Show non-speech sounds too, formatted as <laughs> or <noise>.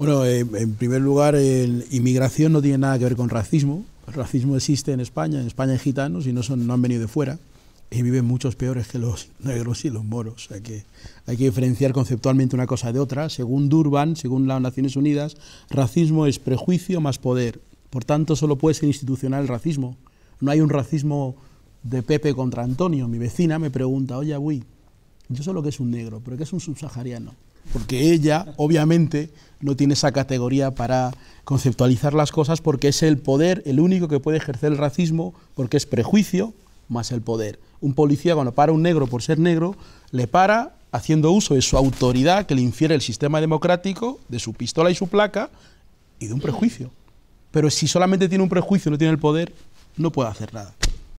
Bueno, eh, en primer lugar, el inmigración no tiene nada que ver con racismo. El racismo existe en España, en España hay gitanos y no, no han venido de fuera y viven muchos peores que los <laughs> negros y los moros. que hay que diferenciar conceptualmente una cosa de otra. Según Durban, según las Naciones Unidas, racismo es prejuicio más poder. Por tanto, solo puede ser institucional el racismo. No hay un racismo de Pepe contra Antonio. Mi vecina me pregunta, oye, uy yo sé lo que es un negro, pero ¿qué es un subsahariano? porque ella obviamente no tiene esa categoría para conceptualizar las cosas porque es el poder el único que puede ejercer el racismo porque es prejuicio más el poder. Un policía cuando para un negro por ser negro le para haciendo uso de su autoridad que le infiere el sistema democrático, de su pistola y su placa y de un prejuicio. Pero si solamente tiene un prejuicio, no tiene el poder, no puede hacer nada.